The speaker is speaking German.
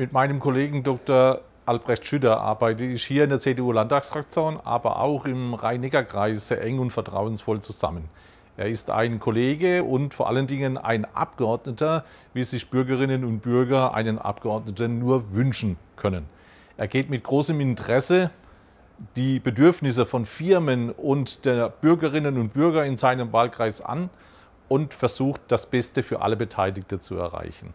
Mit meinem Kollegen Dr. Albrecht Schütter arbeite ich hier in der CDU-Landtagsfraktion, aber auch im Rhein-Neckar-Kreis sehr eng und vertrauensvoll zusammen. Er ist ein Kollege und vor allen Dingen ein Abgeordneter, wie sich Bürgerinnen und Bürger einen Abgeordneten nur wünschen können. Er geht mit großem Interesse die Bedürfnisse von Firmen und der Bürgerinnen und Bürger in seinem Wahlkreis an und versucht, das Beste für alle Beteiligte zu erreichen.